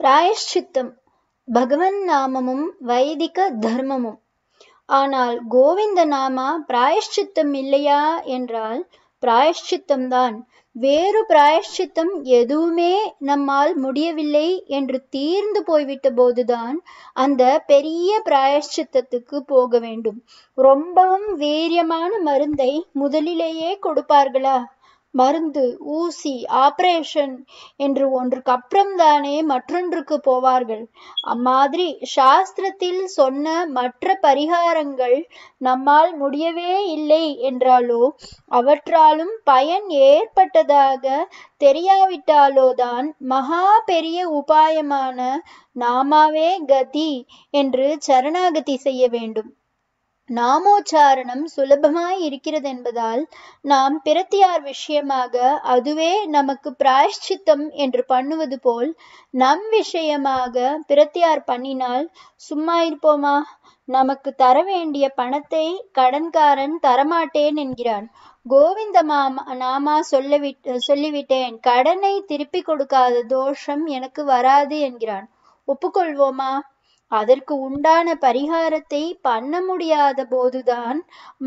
பிராயஷ்சித்தம் பகவன் நாமமும் வைதிக தர்மமும் ஆனால் கோவிந்த நாமா பிராயஷ்சித்தம் இல்லையா என்றால் பிராயஷ்சித்தம் தான் வேறு பிராயஷ்சித்தம் எதுவுமே நம்மால் முடியவில்லை என்று தீர்ந்து போய்விட்ட போதுதான் அந்த பெரிய பிராயஷ்சித்தத்துக்கு போக வேண்டும் ரொம்பவும் வீரியமான மருந்தை முதலிலேயே கொடுப்பார்களா மருந்து ஊசி ஆப்ரேஷன் என்று ஒன்றுக்கு அப்புறம்தானே மற்றொன்றுக்கு போவார்கள் அம்மாதிரி சாஸ்திரத்தில் சொன்ன மற்ற பரிகாரங்கள் நம்மால் முடியவே இல்லை என்றாலோ அவற்றாலும் பயன் ஏற்பட்டதாக தெரியாவிட்டாலோதான் மகா பெரிய உபாயமான நாமாவே கதி என்று சரணாகதி செய்ய வேண்டும் நாமோச்சாரணம் சுலபமாய் இருக்கிறது என்பதால் நாம் பிரத்தியார் விஷயமாக அதுவே நமக்கு பிராய்ச்சித்தம் என்று பண்ணுவது போல் நம் விஷயமாக பிரத்தியார் பண்ணினால் சும்மா இருப்போமா நமக்கு தர வேண்டிய பணத்தை கடன்காரன் தரமாட்டேன் என்கிறான் கோவிந்த மாமா நாமா சொல்லவிட்டு சொல்லிவிட்டேன் கடனை திருப்பி கொடுக்காத தோஷம் எனக்கு வராது என்கிறான் ஒப்புக்கொள்வோமா அதற்கு உண்டான பரிகாரத்தை பண்ண முடியாத போதுதான்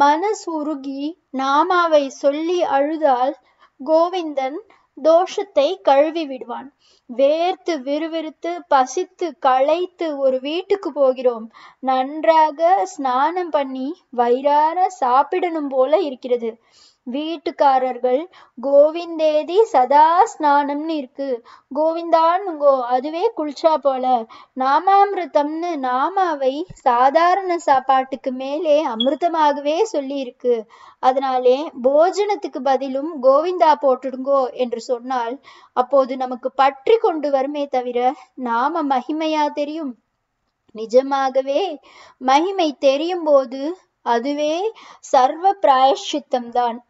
மனசுருகி நாமாவை சொல்லி அழுதால் கோவிந்தன் தோஷத்தை கழுவி விடுவான் வேர்த்து விறுவிறுத்து பசித்து களைத்து ஒரு வீட்டுக்கு போகிறோம் நன்றாக ஸ்நானம் பண்ணி வயிறார சாப்பிடணும் போல இருக்கிறது வீட்டுக்காரர்கள் கோவிந்தேதி சதா ஸ்நானம்னு இருக்கு கோவிந்தான்னுங்கோ அதுவே குளிச்சா போல நாமாமிருத்தம்னு நாமாவை சாதாரண சாப்பாட்டுக்கு மேலே அமிர்தமாகவே சொல்லியிருக்கு அதனாலே போஜனத்துக்கு பதிலும் கோவிந்தா போட்டுடுங்கோ என்று சொன்னால் அப்போது நமக்கு பற்றி கொண்டு வருமே தவிர நாம மகிமையா தெரியும் நிஜமாகவே மகிமை தெரியும் போது அதுவே சர்வ பிராயஷ்சித்தம்தான்